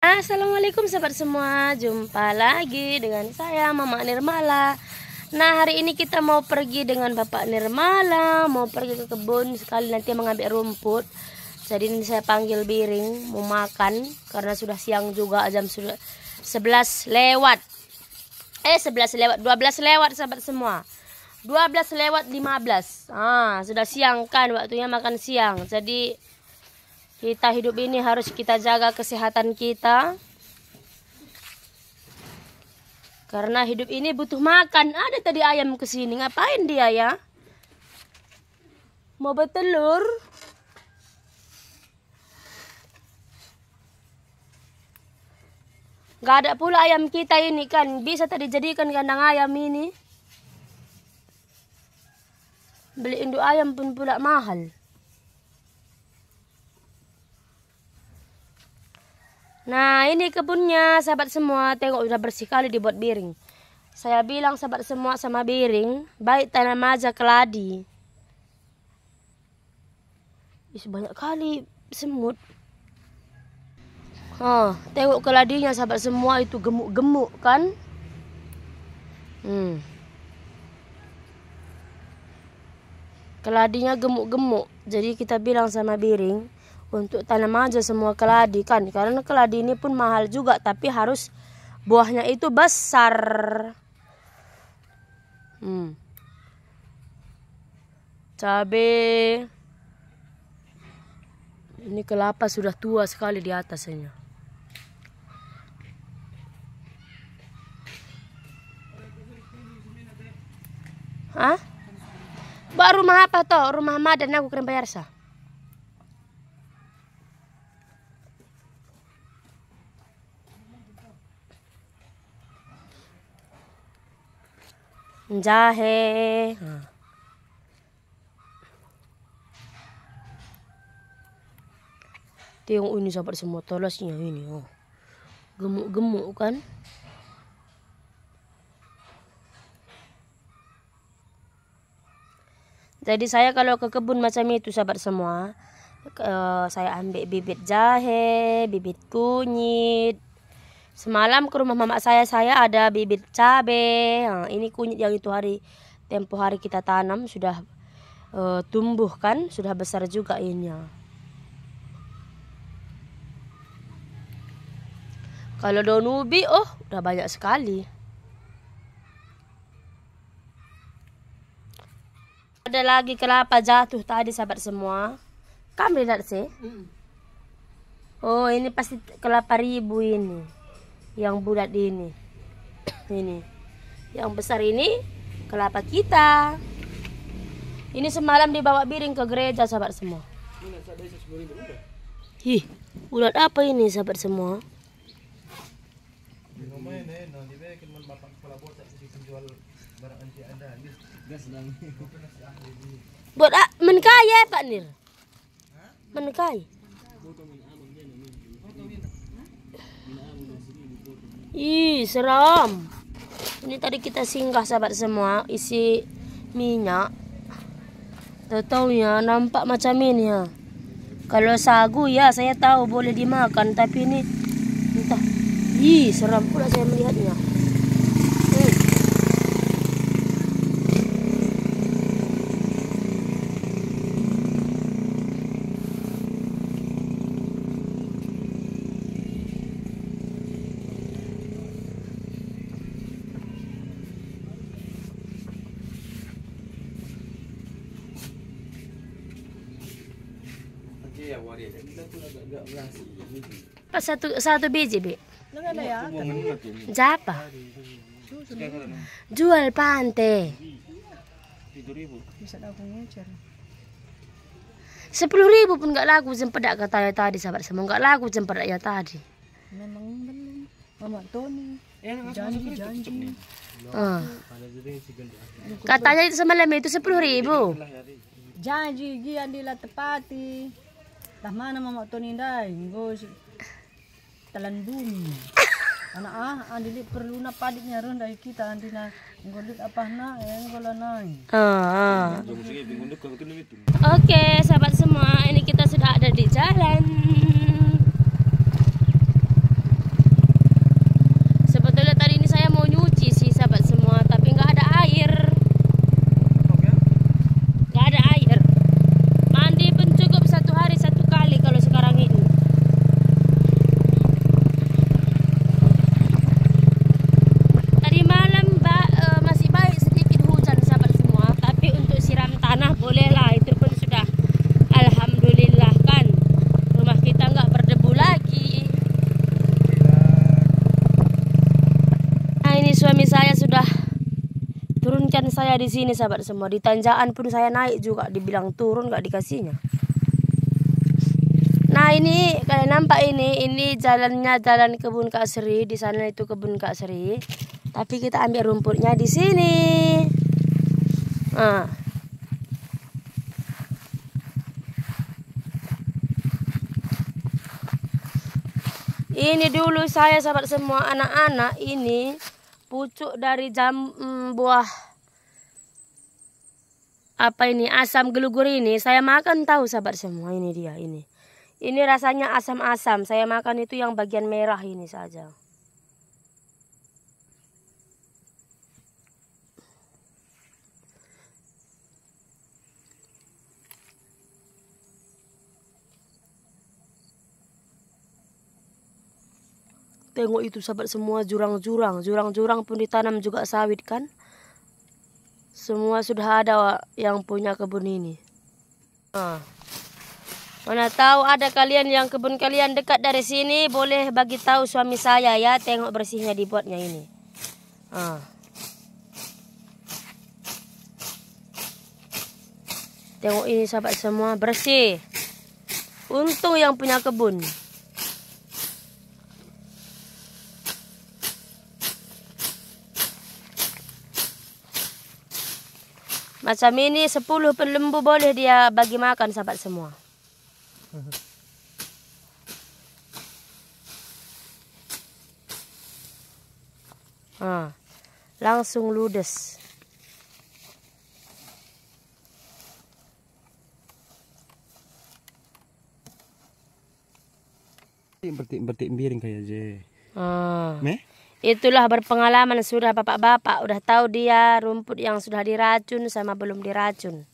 Assalamualaikum sahabat semua Jumpa lagi dengan saya Mama Nirmala Nah hari ini kita mau pergi dengan Bapak Nirmala Mau pergi ke kebun Sekali nanti mengambil rumput Jadi ini saya panggil Biring Mau makan Karena sudah siang juga Jam sudah 11 lewat Eh 11 lewat 12 lewat sahabat semua 12 lewat 15 ah, Sudah siang kan Waktunya makan siang Jadi kita hidup ini harus kita jaga kesehatan kita. Karena hidup ini butuh makan. Ada tadi ayam ke sini. Ngapain dia ya? Mau bertelur? Gak ada pula ayam kita ini kan. Bisa tadi jadikan kandang ayam ini. Beli induk ayam pun pula mahal. Nah ini kebunnya sahabat semua Tengok udah bersih kali dibuat biring Saya bilang sahabat semua sama biring Baik tanam aja keladi bisa Banyak kali semut Oh, tengok keladinya sahabat semua itu gemuk-gemuk kan Hmm keladinya gemuk-gemuk jadi kita bilang sama Biring untuk tanam aja semua keladi kan karena keladi ini pun mahal juga tapi harus buahnya itu besar hmm. cabe ini kelapa sudah tua sekali di atasnya Hah? Buat rumah apa toh? Rumah Madan aku keren bayar sah. jahe nah. tengok ini sahabat semua tolasnya ini oh gemuk-gemuk kan jadi saya kalau ke kebun macam itu sahabat semua eh, saya ambil bibit jahe bibit kunyit Semalam ke rumah mama saya saya ada bibit cabe. Nah, ini kunyit yang itu hari tempo hari kita tanam sudah e, tumbuh kan, sudah besar juga ini. Kalau daun ubi, oh, udah banyak sekali. Ada lagi kelapa jatuh tadi sahabat semua. Kamu lihat sih? Oh, ini pasti kelapa ribu ini yang bulat ini ini yang besar ini kelapa kita ini semalam dibawa biring ke gereja sahabat semua hi, ulat apa ini sahabat semua? Eh. Nah, buat ya Pak Nir. menkai Ih, seram. Ini tadi kita singgah sahabat semua, isi minyak. Tahu-tahu ya, nampak macam ini ya. Kalau sagu ya saya tahu boleh dimakan, tapi ini entah. Ih, seram pula saya melihat Pas satu satu biji, Bi. Japa? Jual pante. Sepuluh ribu pun nggak laku jempedak kata tadi sahabat semua nggak laku jempedak ya tadi. Memang Janji, janji. Katanya itu semalam itu sepuluh ribu. Janji gian di tepati. Tak mana mama tu ni dai? Go telan bum. Anak ah, andilik ah, perlu na padik ni arun dai kita andina. Go apa na? Eh, go lanai. Ah. ah. Okay, sahabat semua. saya di sini sahabat semua di tanjakan pun saya naik juga dibilang turun nggak dikasihnya nah ini kalian nampak ini ini jalannya jalan kebun Kak Sri di sana itu kebun Kak Sri tapi kita ambil rumputnya di sini nah Ini dulu saya sahabat semua anak-anak ini pucuk dari jam mm, buah apa ini asam gelugur ini saya makan tahu sahabat semua ini dia ini. Ini rasanya asam-asam. Saya makan itu yang bagian merah ini saja. Tengok itu sahabat semua jurang-jurang. Jurang-jurang pun ditanam juga sawit kan semua sudah ada yang punya kebun ini. Nah, mana tahu ada kalian yang kebun kalian dekat dari sini, boleh bagi tahu suami saya ya, tengok bersihnya dibuatnya ini. Nah. Tengok ini sahabat semua bersih. Untung yang punya kebun. Macam ini 10 lembu boleh dia bagi makan sahabat semua. langsung ludes. Berarti berarti miring kayak je. Ah. Meh? Itulah berpengalaman sudah bapak-bapak udah tahu dia rumput yang sudah diracun sama belum diracun.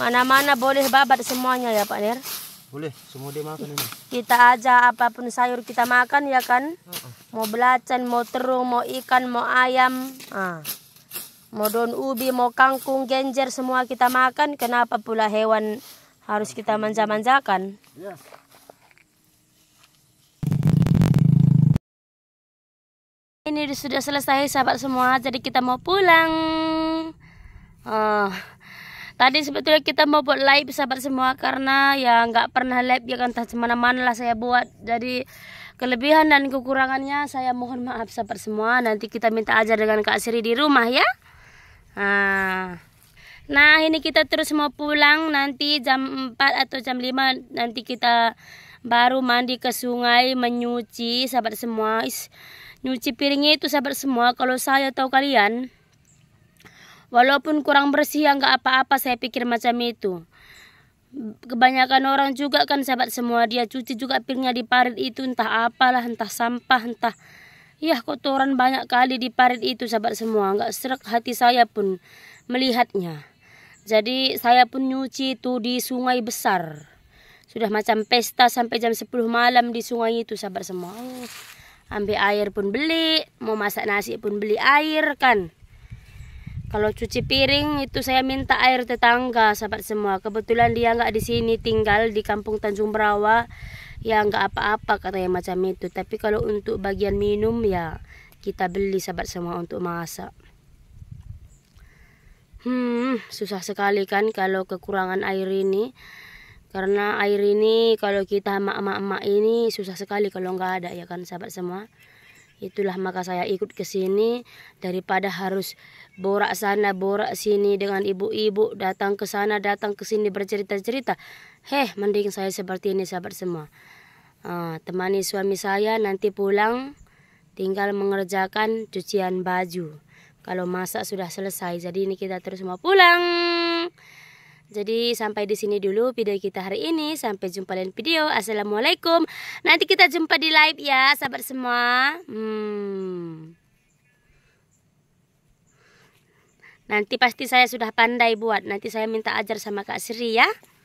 Mana-mana boleh babat semuanya ya Pak Nir? Boleh, semua dimakan ini. Kita aja apapun sayur kita makan ya kan? Uh -uh mau belacan, mau terung, mau ikan, mau ayam, ah. mau daun ubi, mau kangkung, genjer, semua kita makan. Kenapa pula hewan harus kita manja-manjakan? Yes. Ya. Ini sudah selesai sahabat semua, jadi kita mau pulang. Ah. Tadi sebetulnya kita mau buat live sahabat semua karena ya nggak pernah live ya kan tak mana-mana lah saya buat. Jadi Kelebihan dan kekurangannya saya mohon maaf sahabat semua. Nanti kita minta ajar dengan Kak Siri di rumah ya. Nah, nah ini kita terus mau pulang nanti jam 4 atau jam 5 nanti kita baru mandi ke sungai menyuci sahabat semua. nyuci piringnya itu sahabat semua kalau saya tahu kalian walaupun kurang bersih ya nggak apa-apa saya pikir macam itu kebanyakan orang juga kan sahabat semua dia cuci juga pilnya di parit itu entah apalah entah sampah entah ya kotoran banyak kali di parit itu sahabat semua nggak serak hati saya pun melihatnya jadi saya pun nyuci itu di sungai besar sudah macam pesta sampai jam 10 malam di sungai itu sahabat semua oh, ambil air pun beli mau masak nasi pun beli air kan kalau cuci piring itu saya minta air tetangga sahabat semua. Kebetulan dia nggak di sini tinggal di kampung Tanjung Berawa. Ya nggak apa-apa katanya macam itu. Tapi kalau untuk bagian minum ya kita beli sahabat semua untuk masak. Hmm, susah sekali kan kalau kekurangan air ini. Karena air ini kalau kita mak emak ini susah sekali kalau nggak ada ya kan sahabat semua. Itulah maka saya ikut ke sini daripada harus borak sana borak sini dengan ibu-ibu datang ke sana datang ke sini bercerita-cerita. Heh, mending saya seperti ini sahabat semua. Uh, temani suami saya nanti pulang tinggal mengerjakan cucian baju. Kalau masak sudah selesai, jadi ini kita terus mau pulang. Jadi sampai di sini dulu video kita hari ini. Sampai jumpa lain video. Assalamualaikum. Nanti kita jumpa di live ya, sahabat semua. Hmm. Nanti pasti saya sudah pandai buat. Nanti saya minta ajar sama Kak Sri ya.